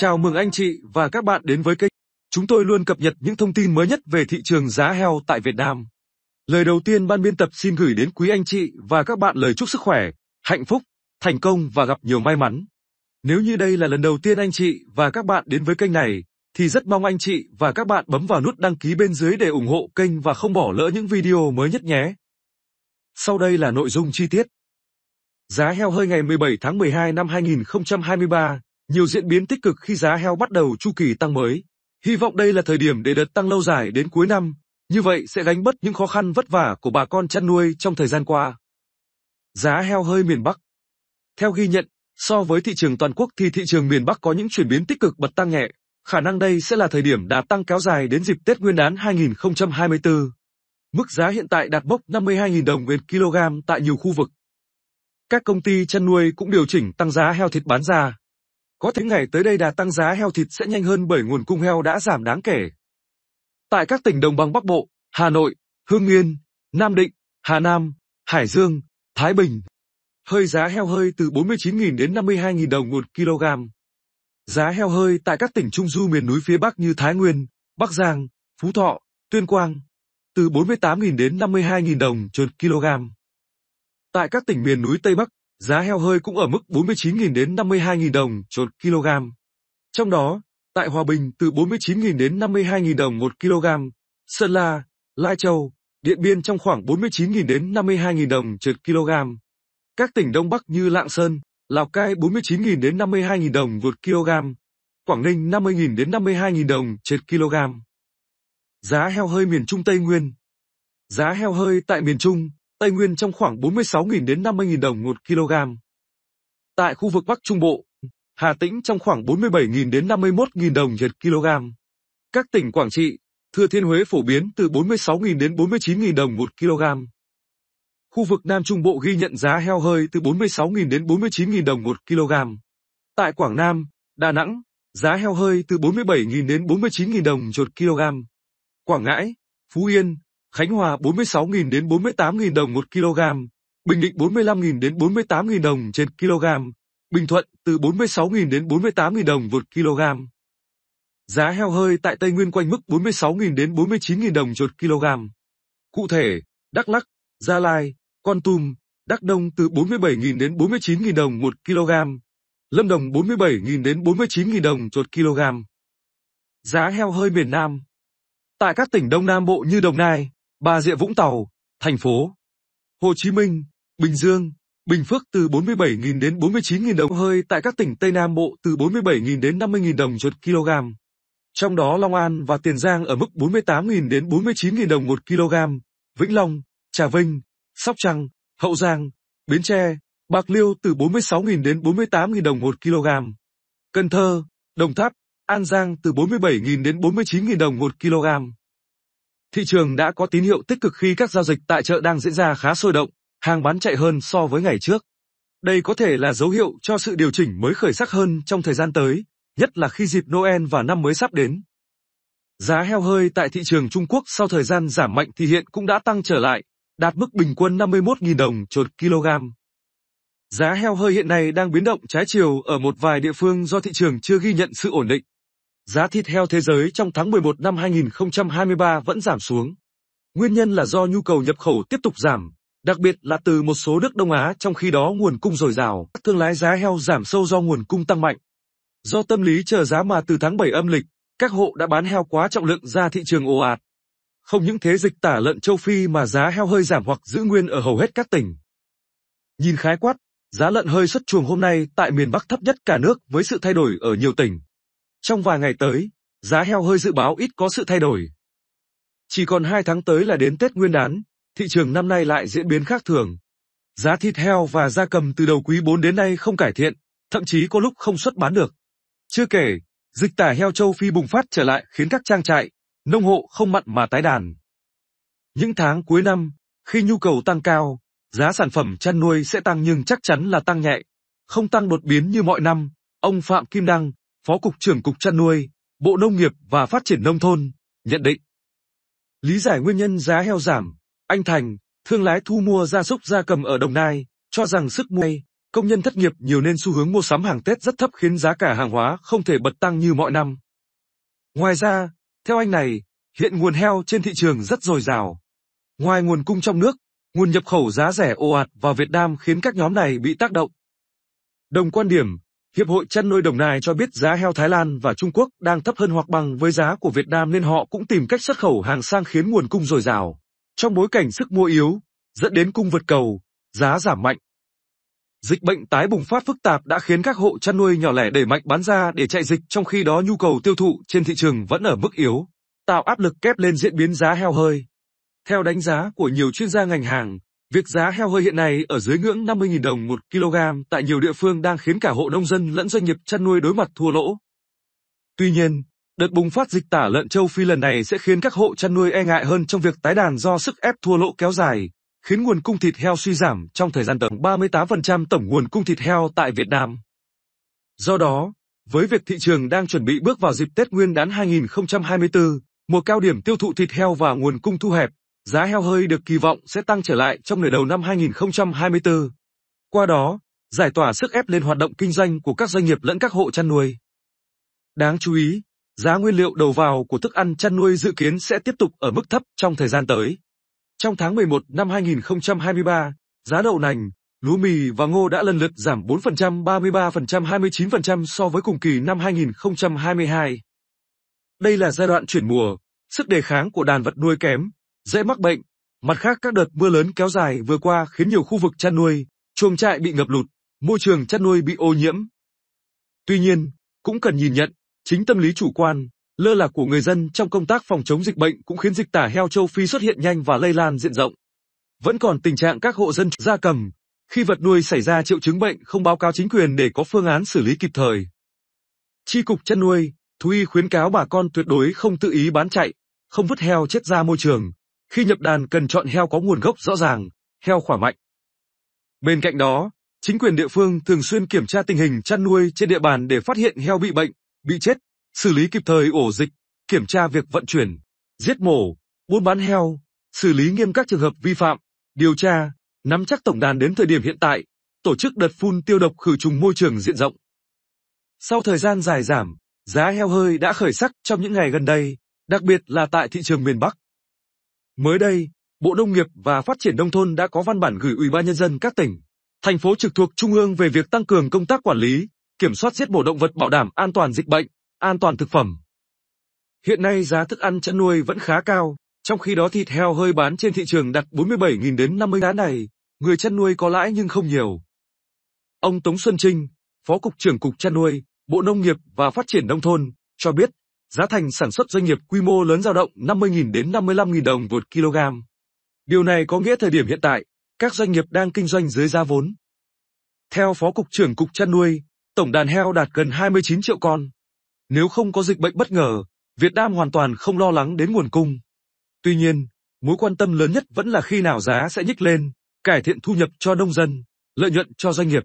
Chào mừng anh chị và các bạn đến với kênh. Chúng tôi luôn cập nhật những thông tin mới nhất về thị trường giá heo tại Việt Nam. Lời đầu tiên ban biên tập xin gửi đến quý anh chị và các bạn lời chúc sức khỏe, hạnh phúc, thành công và gặp nhiều may mắn. Nếu như đây là lần đầu tiên anh chị và các bạn đến với kênh này, thì rất mong anh chị và các bạn bấm vào nút đăng ký bên dưới để ủng hộ kênh và không bỏ lỡ những video mới nhất nhé. Sau đây là nội dung chi tiết. Giá heo hơi ngày 17 tháng 12 năm 2023, nhiều diễn biến tích cực khi giá heo bắt đầu chu kỳ tăng mới. Hy vọng đây là thời điểm để đợt tăng lâu dài đến cuối năm, như vậy sẽ gánh bớt những khó khăn vất vả của bà con chăn nuôi trong thời gian qua. Giá heo hơi miền Bắc Theo ghi nhận, so với thị trường toàn quốc thì thị trường miền Bắc có những chuyển biến tích cực bật tăng nhẹ, khả năng đây sẽ là thời điểm đà tăng kéo dài đến dịp Tết Nguyên đán 2024. Mức giá hiện tại đạt bốc 52.000 đồng một kg tại nhiều khu vực. Các công ty chăn nuôi cũng điều chỉnh tăng giá heo thịt bán ra. Có thể ngày tới đây đà tăng giá heo thịt sẽ nhanh hơn bởi nguồn cung heo đã giảm đáng kể. Tại các tỉnh đồng bằng Bắc Bộ, Hà Nội, Hương Yên, Nam Định, Hà Nam, Hải Dương, Thái Bình, hơi giá heo hơi từ 49.000 đến 52.000 đồng một kg. Giá heo hơi tại các tỉnh Trung Du miền núi phía Bắc như Thái Nguyên, Bắc Giang, Phú Thọ, Tuyên Quang, từ 48.000 đến 52.000 đồng trên kg. Tại các tỉnh miền núi Tây Bắc, giá heo hơi cũng ở mức 49.000 đến 52.000 đồng một kg. Trong đó, tại Hòa Bình từ 49.000 đến 52.000 đồng một kg, Sơn La, Lai Châu, Điện Biên trong khoảng 49.000 đến 52.000 đồng một kg. Các tỉnh Đông Bắc như Lạng Sơn, Lào Cai 49.000 đến 52.000 đồng một kg, Quảng Ninh 50.000 đến 52.000 đồng trên kg. Giá heo hơi miền Trung Tây Nguyên Giá heo hơi tại miền Trung, Tây Nguyên trong khoảng 46.000 đến 50.000 đồng 1 kg. Tại khu vực Bắc Trung Bộ, Hà Tĩnh trong khoảng 47.000 đến 51.000 đồng 1 kg. Các tỉnh Quảng Trị, Thừa Thiên Huế phổ biến từ 46.000 đến 49.000 đồng 1 kg. Khu vực Nam Trung Bộ ghi nhận giá heo hơi từ 46.000 đến 49.000 đồng 1 kg. Tại Quảng Nam, Đà Nẵng, giá heo hơi từ 47.000 đến 49.000 đồng 1 kg. Quảng Ngãi, Phú Yên, Khánh Hòa 46.000 đến 48.000 đồng 1 kg, Bình Định 45.000 đến 48.000 đồng trên kg, Bình Thuận từ 46.000 đến 48.000 đồng 1 kg. Giá heo hơi tại Tây Nguyên quanh mức 46.000 đến 49.000 đồng một kg. Cụ thể, Đắk Lắk, Gia Lai, Con Tum, Đắk Đông từ 47.000 đến 49.000 đồng 1 kg, Lâm Đồng 47.000 đến 49.000 đồng một kg. Giá heo hơi miền Nam Tại các tỉnh Đông Nam Bộ như Đồng Nai, Bà Rịa Vũng Tàu, thành phố Hồ Chí Minh, Bình Dương, Bình Phước từ 47.000 đến 49.000 đồng hơi tại các tỉnh Tây Nam Bộ từ 47.000 đến 50.000 đồng một kg. Trong đó Long An và Tiền Giang ở mức 48.000 đến 49.000 đồng một kg, Vĩnh Long, Trà Vinh, Sóc Trăng, Hậu Giang, Bến Tre, Bạc Liêu từ 46.000 đến 48.000 đồng một kg. Cần Thơ, Đồng Tháp, An Giang từ 47.000 đến 49.000 đồng một kg. Thị trường đã có tín hiệu tích cực khi các giao dịch tại chợ đang diễn ra khá sôi động, hàng bán chạy hơn so với ngày trước. Đây có thể là dấu hiệu cho sự điều chỉnh mới khởi sắc hơn trong thời gian tới, nhất là khi dịp Noel và năm mới sắp đến. Giá heo hơi tại thị trường Trung Quốc sau thời gian giảm mạnh thì hiện cũng đã tăng trở lại, đạt mức bình quân 51.000 đồng một kg. Giá heo hơi hiện nay đang biến động trái chiều ở một vài địa phương do thị trường chưa ghi nhận sự ổn định giá thịt heo thế giới trong tháng 11 năm 2023 vẫn giảm xuống. Nguyên nhân là do nhu cầu nhập khẩu tiếp tục giảm, đặc biệt là từ một số nước Đông Á trong khi đó nguồn cung dồi dào, các thương lái giá heo giảm sâu do nguồn cung tăng mạnh. Do tâm lý chờ giá mà từ tháng 7 âm lịch, các hộ đã bán heo quá trọng lượng ra thị trường ồ ạt. Không những thế dịch tả lợn châu Phi mà giá heo hơi giảm hoặc giữ nguyên ở hầu hết các tỉnh. Nhìn khái quát, giá lợn hơi xuất chuồng hôm nay tại miền Bắc thấp nhất cả nước với sự thay đổi ở nhiều tỉnh. Trong vài ngày tới, giá heo hơi dự báo ít có sự thay đổi. Chỉ còn 2 tháng tới là đến Tết Nguyên đán, thị trường năm nay lại diễn biến khác thường. Giá thịt heo và gia cầm từ đầu quý 4 đến nay không cải thiện, thậm chí có lúc không xuất bán được. Chưa kể, dịch tả heo châu Phi bùng phát trở lại khiến các trang trại, nông hộ không mặn mà tái đàn. Những tháng cuối năm, khi nhu cầu tăng cao, giá sản phẩm chăn nuôi sẽ tăng nhưng chắc chắn là tăng nhẹ, không tăng đột biến như mọi năm. Ông Phạm Kim Đăng, Phó Cục trưởng Cục chăn nuôi, Bộ Nông nghiệp và Phát triển Nông thôn, nhận định. Lý giải nguyên nhân giá heo giảm, anh Thành, thương lái thu mua gia súc gia cầm ở Đồng Nai, cho rằng sức mua công nhân thất nghiệp nhiều nên xu hướng mua sắm hàng Tết rất thấp khiến giá cả hàng hóa không thể bật tăng như mọi năm. Ngoài ra, theo anh này, hiện nguồn heo trên thị trường rất dồi dào. Ngoài nguồn cung trong nước, nguồn nhập khẩu giá rẻ ồ ạt vào Việt Nam khiến các nhóm này bị tác động. Đồng quan điểm, Hiệp hội chăn nuôi Đồng Nai cho biết giá heo Thái Lan và Trung Quốc đang thấp hơn hoặc bằng với giá của Việt Nam nên họ cũng tìm cách xuất khẩu hàng sang khiến nguồn cung dồi dào. Trong bối cảnh sức mua yếu, dẫn đến cung vượt cầu, giá giảm mạnh. Dịch bệnh tái bùng phát phức tạp đã khiến các hộ chăn nuôi nhỏ lẻ đẩy mạnh bán ra để chạy dịch trong khi đó nhu cầu tiêu thụ trên thị trường vẫn ở mức yếu, tạo áp lực kép lên diễn biến giá heo hơi. Theo đánh giá của nhiều chuyên gia ngành hàng, Việc giá heo hơi hiện nay ở dưới ngưỡng 50.000 đồng một kg tại nhiều địa phương đang khiến cả hộ nông dân lẫn doanh nghiệp chăn nuôi đối mặt thua lỗ. Tuy nhiên, đợt bùng phát dịch tả lợn châu Phi lần này sẽ khiến các hộ chăn nuôi e ngại hơn trong việc tái đàn do sức ép thua lỗ kéo dài, khiến nguồn cung thịt heo suy giảm trong thời gian tầm 38% tổng nguồn cung thịt heo tại Việt Nam. Do đó, với việc thị trường đang chuẩn bị bước vào dịp Tết Nguyên đán 2024, mùa cao điểm tiêu thụ thịt heo và nguồn cung thu hẹp, giá heo hơi được kỳ vọng sẽ tăng trở lại trong nửa đầu năm 2024. Qua đó, giải tỏa sức ép lên hoạt động kinh doanh của các doanh nghiệp lẫn các hộ chăn nuôi. Đáng chú ý, giá nguyên liệu đầu vào của thức ăn chăn nuôi dự kiến sẽ tiếp tục ở mức thấp trong thời gian tới. Trong tháng 11 năm 2023, giá đậu nành, lúa mì và ngô đã lần lượt giảm 4%, 33%, 29% so với cùng kỳ năm 2022. Đây là giai đoạn chuyển mùa, sức đề kháng của đàn vật nuôi kém, dễ mắc bệnh. Mặt khác các đợt mưa lớn kéo dài vừa qua khiến nhiều khu vực chăn nuôi, chuồng trại bị ngập lụt, môi trường chăn nuôi bị ô nhiễm. Tuy nhiên, cũng cần nhìn nhận, chính tâm lý chủ quan, lơ là của người dân trong công tác phòng chống dịch bệnh cũng khiến dịch tả heo châu Phi xuất hiện nhanh và lây lan diện rộng. Vẫn còn tình trạng các hộ dân gia cầm, khi vật nuôi xảy ra triệu chứng bệnh không báo cáo chính quyền để có phương án xử lý kịp thời. Chi cục chăn nuôi, thú y khuyến cáo bà con tuyệt đối không tự ý bán chạy, không vứt heo chết ra môi trường, khi nhập đàn cần chọn heo có nguồn gốc rõ ràng, heo khỏe mạnh. Bên cạnh đó, chính quyền địa phương thường xuyên kiểm tra tình hình chăn nuôi trên địa bàn để phát hiện heo bị bệnh, bị chết, xử lý kịp thời ổ dịch, kiểm tra việc vận chuyển, giết mổ, buôn bán heo, xử lý nghiêm các trường hợp vi phạm, điều tra, nắm chắc tổng đàn đến thời điểm hiện tại, tổ chức đợt phun tiêu độc khử trùng môi trường diện rộng. Sau thời gian dài giảm, giá heo hơi đã khởi sắc trong những ngày gần đây, đặc biệt là tại thị trường miền Bắc. Mới đây, Bộ Nông nghiệp và Phát triển Nông thôn đã có văn bản gửi Ủy ban Nhân dân các tỉnh, thành phố trực thuộc Trung ương về việc tăng cường công tác quản lý, kiểm soát giết mổ động vật bảo đảm an toàn dịch bệnh, an toàn thực phẩm. Hiện nay giá thức ăn chăn nuôi vẫn khá cao, trong khi đó thịt heo hơi bán trên thị trường đặt 47.000 đến 50 đá này, người chăn nuôi có lãi nhưng không nhiều. Ông Tống Xuân Trinh, Phó Cục trưởng Cục Chăn nuôi, Bộ Nông nghiệp và Phát triển Nông thôn, cho biết Giá thành sản xuất doanh nghiệp quy mô lớn dao động 50.000 đến 55.000 đồng một kg. Điều này có nghĩa thời điểm hiện tại, các doanh nghiệp đang kinh doanh dưới giá vốn. Theo Phó Cục trưởng Cục chăn nuôi, tổng đàn heo đạt gần 29 triệu con. Nếu không có dịch bệnh bất ngờ, Việt Nam hoàn toàn không lo lắng đến nguồn cung. Tuy nhiên, mối quan tâm lớn nhất vẫn là khi nào giá sẽ nhích lên, cải thiện thu nhập cho nông dân, lợi nhuận cho doanh nghiệp.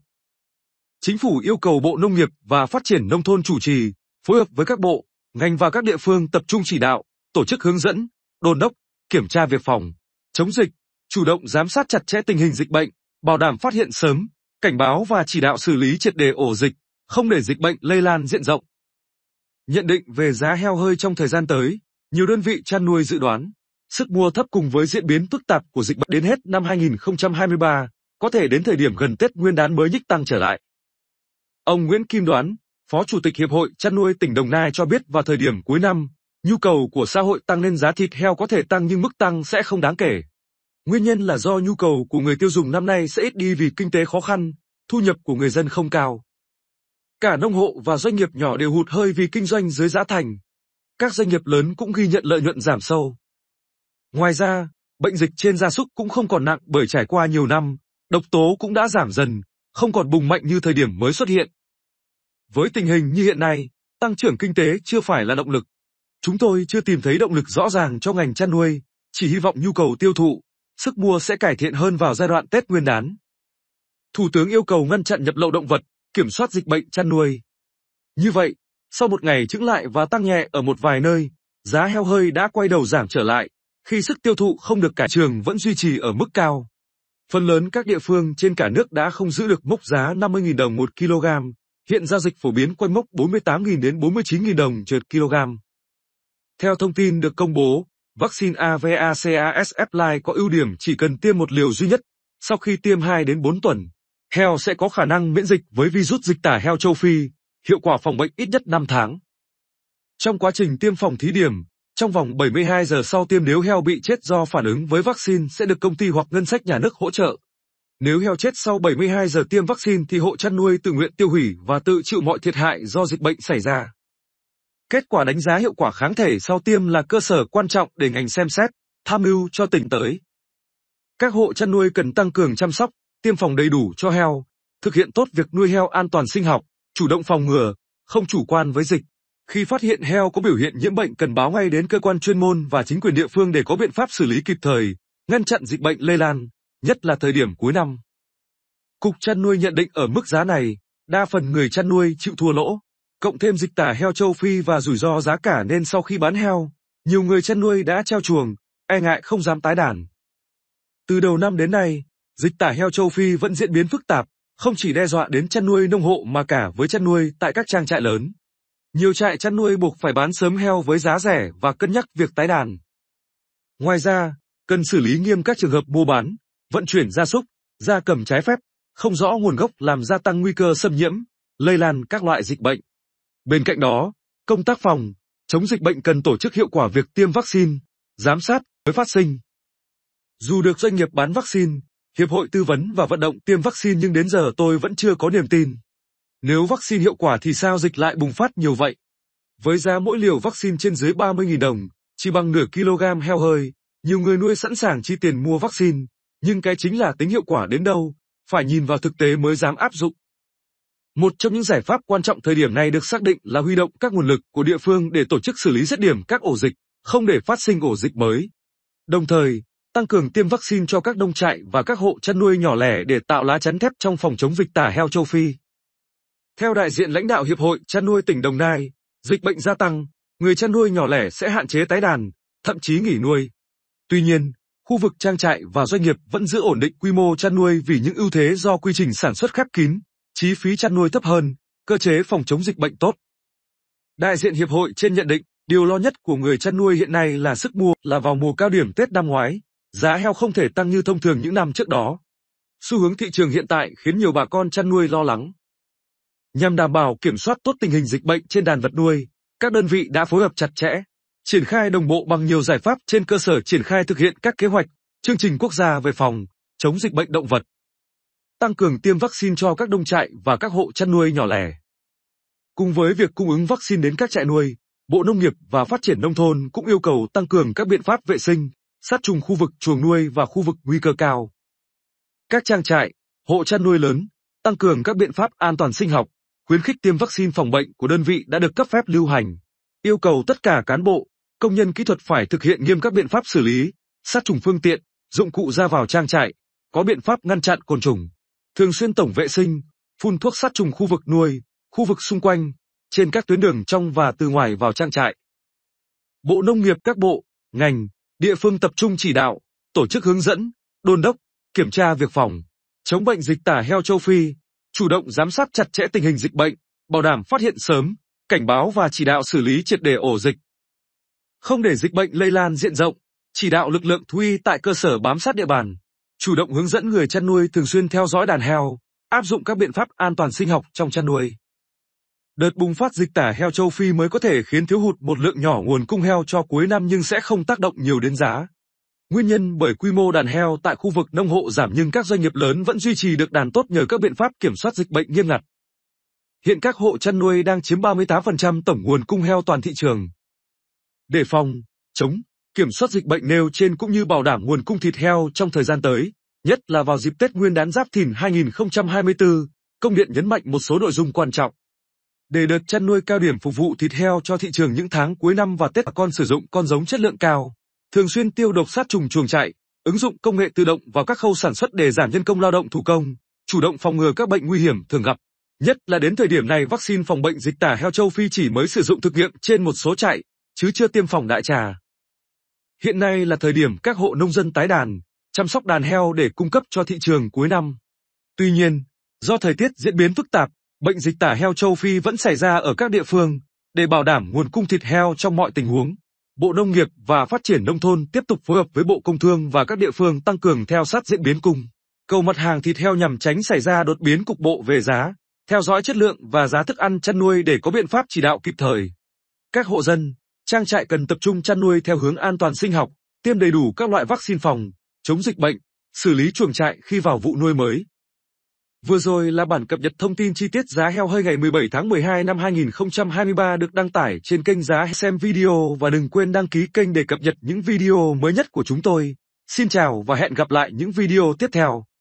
Chính phủ yêu cầu Bộ Nông nghiệp và Phát triển Nông thôn chủ trì, phối hợp với các bộ, ngành và các địa phương tập trung chỉ đạo, tổ chức hướng dẫn, đôn đốc, kiểm tra việc phòng, chống dịch, chủ động giám sát chặt chẽ tình hình dịch bệnh, bảo đảm phát hiện sớm, cảnh báo và chỉ đạo xử lý triệt đề ổ dịch, không để dịch bệnh lây lan diện rộng. Nhận định về giá heo hơi trong thời gian tới, nhiều đơn vị chăn nuôi dự đoán, sức mua thấp cùng với diễn biến phức tạp của dịch bệnh đến hết năm 2023, có thể đến thời điểm gần Tết Nguyên đán mới nhích tăng trở lại. Ông Nguyễn Kim đoán, Phó Chủ tịch Hiệp hội Chăn nuôi tỉnh Đồng Nai cho biết vào thời điểm cuối năm, nhu cầu của xã hội tăng nên giá thịt heo có thể tăng nhưng mức tăng sẽ không đáng kể. Nguyên nhân là do nhu cầu của người tiêu dùng năm nay sẽ ít đi vì kinh tế khó khăn, thu nhập của người dân không cao. Cả nông hộ và doanh nghiệp nhỏ đều hụt hơi vì kinh doanh dưới giá thành. Các doanh nghiệp lớn cũng ghi nhận lợi nhuận giảm sâu. Ngoài ra, bệnh dịch trên gia súc cũng không còn nặng bởi trải qua nhiều năm, độc tố cũng đã giảm dần, không còn bùng mạnh như thời điểm mới xuất hiện. Với tình hình như hiện nay, tăng trưởng kinh tế chưa phải là động lực. Chúng tôi chưa tìm thấy động lực rõ ràng cho ngành chăn nuôi, chỉ hy vọng nhu cầu tiêu thụ, sức mua sẽ cải thiện hơn vào giai đoạn Tết Nguyên đán. Thủ tướng yêu cầu ngăn chặn nhập lậu động vật, kiểm soát dịch bệnh chăn nuôi. Như vậy, sau một ngày trứng lại và tăng nhẹ ở một vài nơi, giá heo hơi đã quay đầu giảm trở lại, khi sức tiêu thụ không được cải trường vẫn duy trì ở mức cao. Phần lớn các địa phương trên cả nước đã không giữ được mốc giá 50.000 đồng một kg, Hiện giao dịch phổ biến quanh mốc 48.000 đến 49.000 đồng trượt kg. Theo thông tin được công bố, vaccine AVACASF Live có ưu điểm chỉ cần tiêm một liều duy nhất, sau khi tiêm 2 đến 4 tuần, heo sẽ có khả năng miễn dịch với virus dịch tả heo châu Phi, hiệu quả phòng bệnh ít nhất 5 tháng. Trong quá trình tiêm phòng thí điểm, trong vòng 72 giờ sau tiêm nếu heo bị chết do phản ứng với vaccine sẽ được công ty hoặc ngân sách nhà nước hỗ trợ. Nếu heo chết sau 72 giờ tiêm vaccine thì hộ chăn nuôi tự nguyện tiêu hủy và tự chịu mọi thiệt hại do dịch bệnh xảy ra. Kết quả đánh giá hiệu quả kháng thể sau tiêm là cơ sở quan trọng để ngành xem xét, tham mưu cho tỉnh tới. Các hộ chăn nuôi cần tăng cường chăm sóc, tiêm phòng đầy đủ cho heo, thực hiện tốt việc nuôi heo an toàn sinh học, chủ động phòng ngừa, không chủ quan với dịch. Khi phát hiện heo có biểu hiện nhiễm bệnh cần báo ngay đến cơ quan chuyên môn và chính quyền địa phương để có biện pháp xử lý kịp thời, ngăn chặn dịch bệnh lây lan nhất là thời điểm cuối năm. Cục chăn nuôi nhận định ở mức giá này, đa phần người chăn nuôi chịu thua lỗ, cộng thêm dịch tả heo châu Phi và rủi ro giá cả nên sau khi bán heo, nhiều người chăn nuôi đã treo chuồng, e ngại không dám tái đàn. Từ đầu năm đến nay, dịch tả heo châu Phi vẫn diễn biến phức tạp, không chỉ đe dọa đến chăn nuôi nông hộ mà cả với chăn nuôi tại các trang trại lớn. Nhiều trại chăn nuôi buộc phải bán sớm heo với giá rẻ và cân nhắc việc tái đàn. Ngoài ra, cần xử lý nghiêm các trường hợp mua bán, vận chuyển gia súc, gia cầm trái phép, không rõ nguồn gốc làm gia tăng nguy cơ xâm nhiễm, lây lan các loại dịch bệnh. Bên cạnh đó, công tác phòng, chống dịch bệnh cần tổ chức hiệu quả việc tiêm vaccine, giám sát mới phát sinh. Dù được doanh nghiệp bán vaccine, Hiệp hội tư vấn và vận động tiêm vaccine nhưng đến giờ tôi vẫn chưa có niềm tin. Nếu vaccine hiệu quả thì sao dịch lại bùng phát nhiều vậy? Với giá mỗi liều vaccine trên dưới 30.000 đồng, chỉ bằng nửa kg heo hơi, nhiều người nuôi sẵn sàng chi tiền mua vaccine, nhưng cái chính là tính hiệu quả đến đâu, phải nhìn vào thực tế mới dám áp dụng. Một trong những giải pháp quan trọng thời điểm này được xác định là huy động các nguồn lực của địa phương để tổ chức xử lý rứt điểm các ổ dịch, không để phát sinh ổ dịch mới. Đồng thời, tăng cường tiêm vaccine cho các nông trại và các hộ chăn nuôi nhỏ lẻ để tạo lá chắn thép trong phòng chống dịch tả heo châu Phi. Theo đại diện lãnh đạo Hiệp hội Chăn nuôi tỉnh Đồng Nai, dịch bệnh gia tăng, người chăn nuôi nhỏ lẻ sẽ hạn chế tái đàn, thậm chí nghỉ nuôi. Tuy nhiên, khu vực trang trại và doanh nghiệp vẫn giữ ổn định quy mô chăn nuôi vì những ưu thế do quy trình sản xuất khép kín, chi phí chăn nuôi thấp hơn, cơ chế phòng chống dịch bệnh tốt. Đại diện hiệp hội trên nhận định, điều lo nhất của người chăn nuôi hiện nay là sức mua là vào mùa cao điểm Tết năm ngoái, giá heo không thể tăng như thông thường những năm trước đó. Xu hướng thị trường hiện tại khiến nhiều bà con chăn nuôi lo lắng. Nhằm đảm bảo kiểm soát tốt tình hình dịch bệnh trên đàn vật nuôi, các đơn vị đã phối hợp chặt chẽ, triển khai đồng bộ bằng nhiều giải pháp trên cơ sở triển khai thực hiện các kế hoạch, chương trình quốc gia về phòng, chống dịch bệnh động vật. Tăng cường tiêm vaccine cho các đông trại và các hộ chăn nuôi nhỏ lẻ. Cùng với việc cung ứng vaccine đến các trại nuôi, Bộ Nông nghiệp và Phát triển Nông thôn cũng yêu cầu tăng cường các biện pháp vệ sinh, sát trùng khu vực chuồng nuôi và khu vực nguy cơ cao. Các trang trại, hộ chăn nuôi lớn, tăng cường các biện pháp an toàn sinh học, khuyến khích tiêm vaccine phòng bệnh của đơn vị đã được cấp phép lưu hành. Yêu cầu tất cả cán bộ, công nhân kỹ thuật phải thực hiện nghiêm các biện pháp xử lý, sát trùng phương tiện, dụng cụ ra vào trang trại, có biện pháp ngăn chặn côn trùng. Thường xuyên tổng vệ sinh, phun thuốc sát trùng khu vực nuôi, khu vực xung quanh, trên các tuyến đường trong và từ ngoài vào trang trại. Bộ Nông nghiệp các bộ, ngành, địa phương tập trung chỉ đạo, tổ chức hướng dẫn, đôn đốc, kiểm tra việc phòng, chống bệnh dịch tả heo châu Phi, chủ động giám sát chặt chẽ tình hình dịch bệnh, bảo đảm phát hiện sớm, cảnh báo và chỉ đạo xử lý triệt để ổ dịch, không để dịch bệnh lây lan diện rộng, chỉ đạo lực lượng thú y tại cơ sở bám sát địa bàn, chủ động hướng dẫn người chăn nuôi thường xuyên theo dõi đàn heo, áp dụng các biện pháp an toàn sinh học trong chăn nuôi. Đợt bùng phát dịch tả heo châu Phi mới có thể khiến thiếu hụt một lượng nhỏ nguồn cung heo cho cuối năm nhưng sẽ không tác động nhiều đến giá. Nguyên nhân bởi quy mô đàn heo tại khu vực nông hộ giảm nhưng các doanh nghiệp lớn vẫn duy trì được đàn tốt nhờ các biện pháp kiểm soát dịch bệnh nghiêm ngặt. Hiện các hộ chăn nuôi đang chiếm 38% tổng nguồn cung heo toàn thị trường, đề phòng, chống, kiểm soát dịch bệnh nêu trên cũng như bảo đảm nguồn cung thịt heo trong thời gian tới, nhất là vào dịp Tết Nguyên đán Giáp Thìn 2024, công điện nhấn mạnh một số nội dung quan trọng. Để đợt chăn nuôi cao điểm phục vụ thịt heo cho thị trường những tháng cuối năm và Tết con sử dụng con giống chất lượng cao, thường xuyên tiêu độc sát trùng chuồng trại, ứng dụng công nghệ tự động vào các khâu sản xuất để giảm nhân công lao động thủ công, chủ động phòng ngừa các bệnh nguy hiểm thường gặp. Nhất là đến thời điểm này vaccine phòng bệnh dịch tả heo châu Phi chỉ mới sử dụng thực nghiệm trên một số trại, chứ chưa tiêm phòng đại trà. Hiện nay là thời điểm các hộ nông dân tái đàn, chăm sóc đàn heo để cung cấp cho thị trường cuối năm. Tuy nhiên, do thời tiết diễn biến phức tạp, bệnh dịch tả heo châu Phi vẫn xảy ra ở các địa phương. Để bảo đảm nguồn cung thịt heo trong mọi tình huống, Bộ Nông nghiệp và Phát triển Nông thôn tiếp tục phối hợp với Bộ Công Thương và các địa phương tăng cường theo sát diễn biến cung. Cầu mặt hàng thịt heo nhằm tránh xảy ra đột biến cục bộ về giá, theo dõi chất lượng và giá thức ăn chăn nuôi để có biện pháp chỉ đạo kịp thời. Các hộ dân, Trang trại cần tập trung chăn nuôi theo hướng an toàn sinh học, tiêm đầy đủ các loại vaccine phòng, chống dịch bệnh, xử lý chuồng trại khi vào vụ nuôi mới. Vừa rồi là bản cập nhật thông tin chi tiết giá heo hơi ngày 17 tháng 12 năm 2023 được đăng tải trên kênh Giá Xem Video và đừng quên đăng ký kênh để cập nhật những video mới nhất của chúng tôi. Xin chào và hẹn gặp lại những video tiếp theo.